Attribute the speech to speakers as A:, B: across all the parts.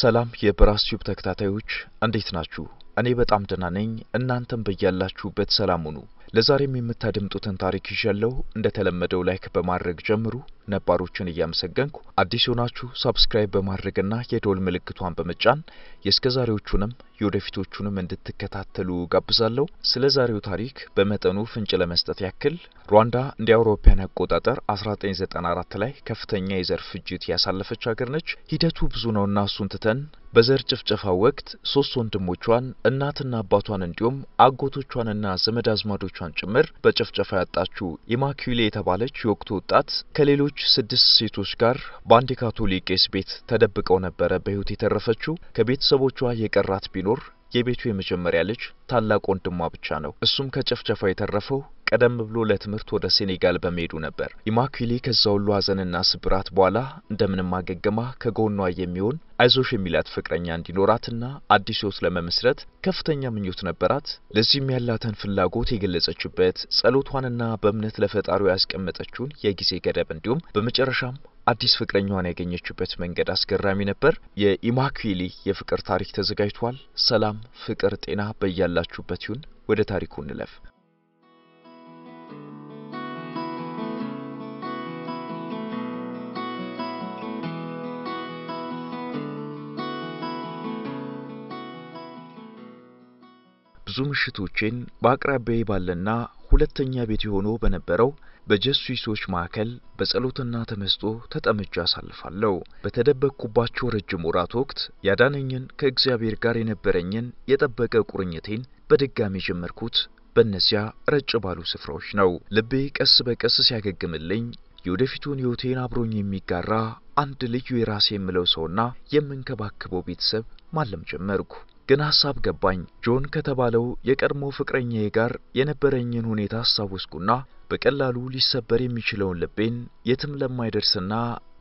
A: ሰላም የብራስ ቲዩብ ተከታታዮች እንዴት ናችሁ? እኔ በጣም ደህና ነኝ። እናንተም በያላችሁበት ሰላም ሁኑ። ለዛሬም የምታደምጡትን ታሪክ ይዣለሁ። እንደተለመደው ላይክ በማድረግ ጀምሩ። ነባሮችን እያመሰገንኩ አዲስ የሆናችሁ ሳብስክራይብ በማድረግና የደወል ምልክቷን በመጫን ዛሬዎቹንም የወደፊቶቹንም እንድትከታተሉ ጋብዛለሁ። ስለ ዛሬው ታሪክ በመጠኑ ፍንጭ ለመስጠት ያክል ሩዋንዳ እንደ አውሮፓያን አቆጣጠር 1994 ላይ ከፍተኛ የዘር ፍጅት ያሳለፈች ሀገር ነች። ሂደቱ ብዙ ነውና እሱን ትተን በዘር ጭፍጨፋ ወቅት ሶስት ወንድሞቿን እናትና አባቷን እንዲሁም አጎቶቿንና ዘመድ አዝማዶቿን ጭምር በጭፍጨፋ ያጣችው ኢማኪሌ የተባለች የወቅቱ ወጣት ከሌሎች ከሌሎች ስድስት ሴቶች ጋር በአንድ የካቶሊክ ቄስ ቤት ተደብቀው ነበረ በሕይወት የተረፈችው። ከቤተሰቦቿ የቀራት ቢኖር የቤቱ የመጀመሪያ ልጅ ታላቅ ወንድሟ ብቻ ነው። እሱም ከጨፍጨፋ የተረፈው ቀደም ብሎ ለትምህርት ወደ ሴኔጋል በመሄዱ ነበር። ኢማኩሌ ከዛ ሁሉ ሀዘንና ስብራት በኋላ እንደምንም አገገማ ከጎኗ የሚሆን አይዞሽ የሚላት ፍቅረኛ እንዲኖራትና አዲስ ህይወት ለመመስረት ከፍተኛ ምኞት ነበራት። ለዚህም ያላትን ፍላጎት የገለጸችበት ጸሎቷንና በእምነት ለፈጣሪው ያስቀመጠችውን የጊዜ ገደብ እንዲሁም በመጨረሻም አዲስ ፍቅረኛዋን ያገኘችበት መንገድ አስገራሚ ነበር። የኢማኩሌ የፍቅር ታሪክ ተዘጋጅቷል። ሰላም፣ ፍቅር፣ ጤና በያላችሁበት ይሁን። ወደ ታሪኩ እንለፍ። ብዙ ምሽቶችን በአቅራቢያዬ ባለና ሁለተኛ ቤት ሆኖ በነበረው በጀሱሶች ማዕከል በጸሎትና ተመስጦ ተጠምጄ አሳልፋለሁ። በተደበቅኩባቸው ረጅም ወራት ወቅት ያዳነኝን ከእግዚአብሔር ጋር የነበረኝን የጠበቀ ቁርኝቴን በድጋሚ ጀመርኩት በእነዚያ ረጭ ባሉ ስፍራዎች ነው። ልቤ ቀስ በቀስ ሲያገግምልኝ የወደፊቱን ሕይወቴን አብሮኝ የሚጋራ አንድ ልዩ የራሴ የምለው ሰውና የምንከባከበው ቤተሰብ ማለም ጀመርኩ። ግን ሀሳብ ገባኝ። ጆን ከተባለው የቀድሞ ፍቅረኛዬ ጋር የነበረኝን ሁኔታ አስታወስኩና በቀላሉ ሊሰበር የሚችለውን ልቤን የትም ለማይደርስና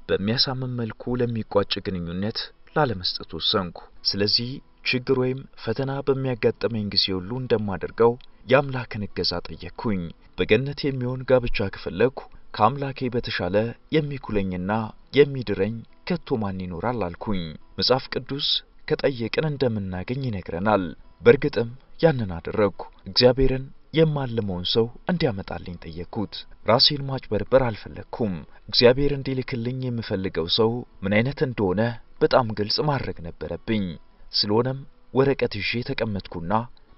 A: በሚያሳምን መልኩ ለሚቋጭ ግንኙነት ላለመስጠት ወሰንኩ። ስለዚህ ችግር ወይም ፈተና በሚያጋጥመኝ ጊዜ ሁሉ እንደማደርገው የአምላክን እገዛ ጠየቅኩኝ። በገነት የሚሆን ጋብቻ ከፈለግኩ ከአምላኬ በተሻለ የሚኩለኝና የሚድረኝ ከቶ ማን ይኖራል አልኩኝ። መጽሐፍ ቅዱስ ከጠየቅን እንደምናገኝ ይነግረናል። በእርግጥም ያንን አደረግኩ። እግዚአብሔርን የማልመውን ሰው እንዲያመጣልኝ ጠየቅኩት። ራሴን ማጭበርበር አልፈለግኩም። እግዚአብሔር እንዲልክልኝ የምፈልገው ሰው ምን አይነት እንደሆነ በጣም ግልጽ ማድረግ ነበረብኝ። ስለሆነም ወረቀት ይዤ ተቀመጥኩና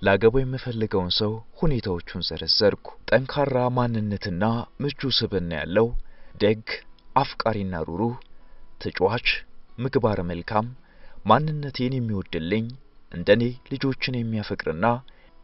A: ላገባው የምፈልገውን ሰው ሁኔታዎቹን ዘረዘርኩ። ጠንካራ ማንነትና ምቹ ስብና ያለው፣ ደግ፣ አፍቃሪና ሩሩህ፣ ተጫዋች፣ ምግባረ መልካም ማንነቴን የሚወድልኝ እንደኔ ልጆችን የሚያፈቅርና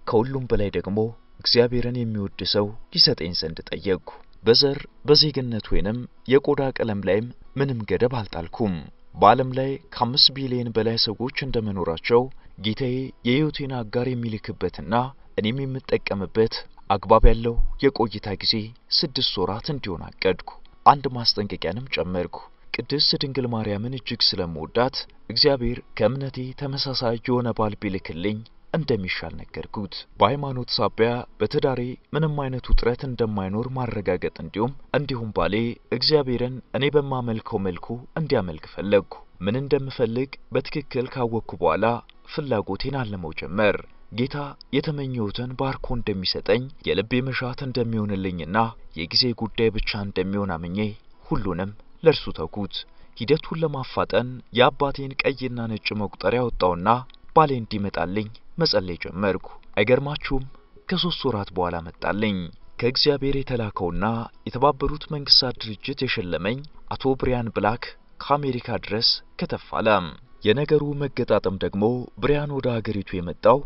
A: ከሁሉም በላይ ደግሞ እግዚአብሔርን የሚወድ ሰው ይሰጠኝ ዘንድ ጠየቅኩ። በዘር በዜግነት ወይንም የቆዳ ቀለም ላይም ምንም ገደብ አልጣልኩም። በዓለም ላይ ከአምስት ቢሊዮን በላይ ሰዎች እንደመኖራቸው ጌታዬ የሕይወቴን አጋር የሚልክበትና እኔም የምጠቀምበት አግባብ ያለው የቆይታ ጊዜ ስድስት ወራት እንዲሆን አቀድኩ። አንድ ማስጠንቀቂያንም ጨመርኩ። ቅድስት ድንግል ማርያምን እጅግ ስለምወዳት እግዚአብሔር ከእምነቴ ተመሳሳይ የሆነ ባል ቢልክልኝ እንደሚሻል ነገርኩት። በሃይማኖት ሳቢያ በትዳሬ ምንም አይነት ውጥረት እንደማይኖር ማረጋገጥ እንዲሁም እንዲሁም ባሌ እግዚአብሔርን እኔ በማመልከው መልኩ እንዲያመልክ ፈለግኩ። ምን እንደምፈልግ በትክክል ካወቅኩ በኋላ ፍላጎቴን አለመው ጀመር። ጌታ የተመኘሁትን ባርኮ እንደሚሰጠኝ የልቤ መሻት እንደሚሆንልኝና የጊዜ ጉዳይ ብቻ እንደሚሆን አምኜ ሁሉንም ለእርሱ ተውኩት። ሂደቱን ለማፋጠን የአባቴን ቀይና ነጭ መቁጠሪያ ወጣውና ባሌ እንዲመጣልኝ መጸለይ ጀመርኩ። አይገርማችሁም? ከሶስት ወራት በኋላ መጣልኝ። ከእግዚአብሔር የተላከውና የተባበሩት መንግስታት ድርጅት የሸለመኝ አቶ ብሪያን ብላክ ከአሜሪካ ድረስ ከተፋለ። የነገሩ መገጣጠም ደግሞ ብሪያን ወደ አገሪቱ የመጣው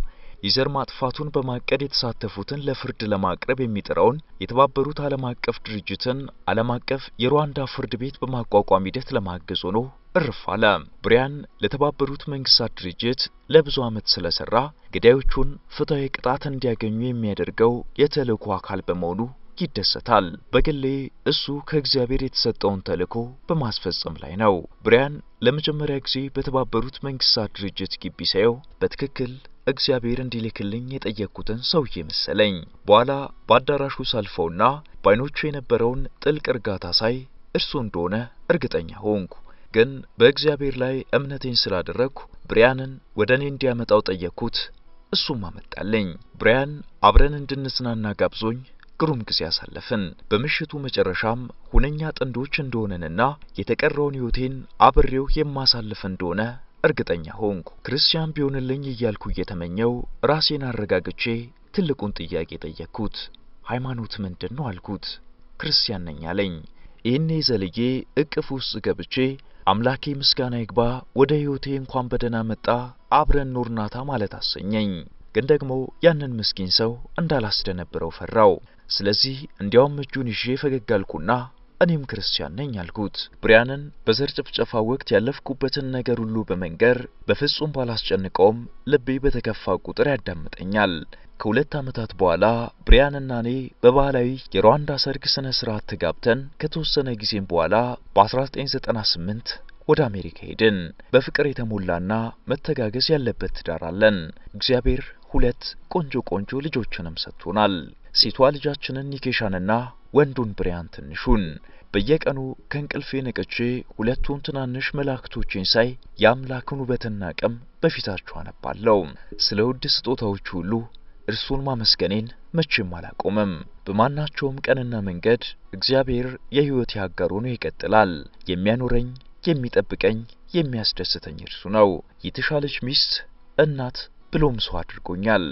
A: የዘር ማጥፋቱን በማቀድ የተሳተፉትን ለፍርድ ለማቅረብ የሚጥረውን የተባበሩት ዓለም አቀፍ ድርጅትን ዓለም አቀፍ የሩዋንዳ ፍርድ ቤት በማቋቋም ሂደት ለማገዝ ሆኖ እርፍ አለ። ብሪያን ለተባበሩት መንግስታት ድርጅት ለብዙ ዓመት ስለሰራ ገዳዮቹን ፍትሐዊ ቅጣት እንዲያገኙ የሚያደርገው የተልእኮ አካል በመሆኑ ይደሰታል። በግሌ እሱ ከእግዚአብሔር የተሰጠውን ተልእኮ በማስፈጸም ላይ ነው። ብሪያን ለመጀመሪያ ጊዜ በተባበሩት መንግስታት ድርጅት ግቢ ሳየው በትክክል እግዚአብሔር እንዲልክልኝ የጠየቅኩትን ሰውዬ መሰለኝ። በኋላ በአዳራሹ ሳልፈውና በአይኖቹ የነበረውን ጥልቅ እርጋታ ሳይ እርሱ እንደሆነ እርግጠኛ ሆንኩ። ግን በእግዚአብሔር ላይ እምነቴን ስላደረግኩ ብሪያንን ወደ እኔ እንዲያመጣው ጠየቅኩት። እሱም አመጣልኝ። ብሪያን አብረን እንድንዝናና ጋብዞኝ ግሩም ጊዜ አሳለፍን። በምሽቱ መጨረሻም ሁነኛ ጥንዶች እንደሆነንና የተቀረውን ሕይወቴን አብሬው የማሳልፍ እንደሆነ እርግጠኛ ሆንኩ። ክርስቲያን ቢሆንልኝ እያልኩ እየተመኘው ራሴን አረጋግቼ ትልቁን ጥያቄ ጠየቅኩት። ሃይማኖት ምንድን ነው አልኩት። ክርስቲያን ነኝ አለኝ። ይህኔ ዘልዬ እቅፍ ውስጥ ገብቼ አምላኬ ምስጋና ይግባ ወደ ሕይወቴ እንኳን በደህና መጣ አብረን ኖርናታ ማለት አሰኘኝ። ግን ደግሞ ያንን ምስኪን ሰው እንዳላስደነብረው ፈራው። ስለዚህ እንዲያውም እጁን ይዤ ፈገግ አልኩና እኔም ክርስቲያን ነኝ አልኩት። ብሪያንን በዘር ጭፍጨፋ ወቅት ያለፍኩበትን ነገር ሁሉ በመንገር በፍጹም ባላስጨንቀውም ልቤ በተከፋ ቁጥር ያዳምጠኛል። ከሁለት ዓመታት በኋላ ብሪያንና እኔ በባህላዊ የሩዋንዳ ሰርግ ሥነ ሥርዓት ተጋብተን ከተወሰነ ጊዜም በኋላ በ1998 ወደ አሜሪካ ሄድን። በፍቅር የተሞላና መተጋገዝ ያለበት ትዳር አለን። እግዚአብሔር ሁለት ቆንጆ ቆንጆ ልጆችንም ሰጥቶናል። ሴቷ ልጃችንን ኒኬሻንና ወንዱን ብሪያን ትንሹን። በየቀኑ ከእንቅልፌ ነቅቼ ሁለቱን ትናንሽ መላእክቶቼን ሳይ የአምላክን ውበትና ቅም በፊታችሁ አነባለሁ። ስለ ውድ ስጦታዎች ሁሉ እርሱን ማመስገኔን መቼም አላቆምም። በማናቸውም ቀንና መንገድ እግዚአብሔር የሕይወት ያጋር ሆኖ ይቀጥላል። የሚያኖረኝ፣ የሚጠብቀኝ፣ የሚያስደስተኝ እርሱ ነው። የተሻለች ሚስት፣ እናት ብሎም ሰው አድርጎኛል።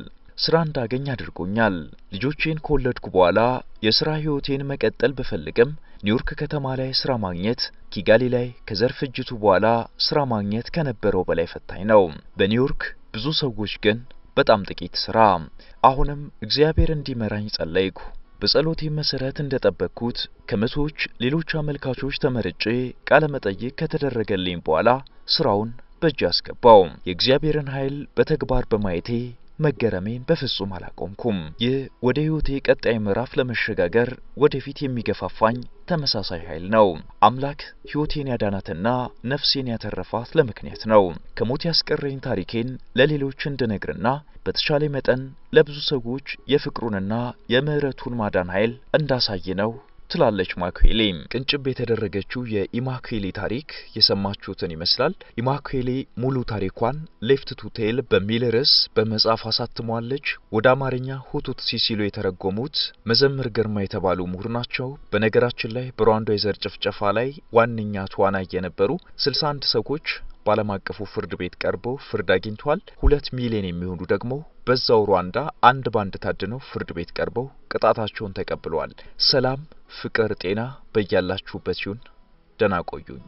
A: ስራ እንዳገኝ አድርጎኛል። ልጆቼን ከወለድኩ በኋላ የስራ ህይወቴን መቀጠል ብፈልግም ኒውዮርክ ከተማ ላይ ስራ ማግኘት ኪጋሊ ላይ ከዘርፍ እጅቱ በኋላ ስራ ማግኘት ከነበረው በላይ ፈታኝ ነው። በኒውዮርክ ብዙ ሰዎች ግን በጣም ጥቂት ስራ። አሁንም እግዚአብሔር እንዲመራኝ ጸለይኩ። በጸሎቴ መሰረት እንደጠበቅኩት ከመቶዎች ሌሎች አመልካቾች ተመርጬ ቃለ መጠይቅ ከተደረገልኝ በኋላ ስራውን በእጅ አስገባው። የእግዚአብሔርን ኃይል በተግባር በማየቴ መገረሜን በፍጹም አላቆምኩም። ይህ ወደ ሕይወቴ ቀጣይ ምዕራፍ ለመሸጋገር ወደፊት የሚገፋፋኝ ተመሳሳይ ኃይል ነው። አምላክ ሕይወቴን ያዳናትና ነፍሴን ያተረፋት ለምክንያት ነው። ከሞት ያስቀረኝ ታሪኬን ለሌሎች እንድነግርና በተሻለ መጠን ለብዙ ሰዎች የፍቅሩንና የምሕረቱን ማዳን ኃይል እንዳሳይ ነው ትላለች ማኩሌ። ቅንጭብ የተደረገችው የኢማኩሌ ታሪክ የሰማችሁትን ይመስላል። ኢማኩሌ ሙሉ ታሪኳን ሌፍት ቱ ቴል በሚል ርዕስ በመጽሐፍ አሳትሟለች። ወደ አማርኛ ሁቱት ሲሲሉ የተረጎሙት መዘምር ግርማ የተባሉ ምሁር ናቸው። በነገራችን ላይ በሩዋንዳ የዘር ጭፍጨፋ ላይ ዋነኛ ተዋናይ የነበሩ 61 ሰዎች በዓለም አቀፉ ፍርድ ቤት ቀርቦ ፍርድ አግኝቷል። ሁለት ሚሊዮን የሚሆኑ ደግሞ በዛው ሩዋንዳ አንድ ባንድ ታድነው ፍርድ ቤት ቀርበው ቅጣታቸውን ተቀብለዋል። ሰላም፣ ፍቅር፣ ጤና በያላችሁበት ይሁን። ደህና ቆዩኝ።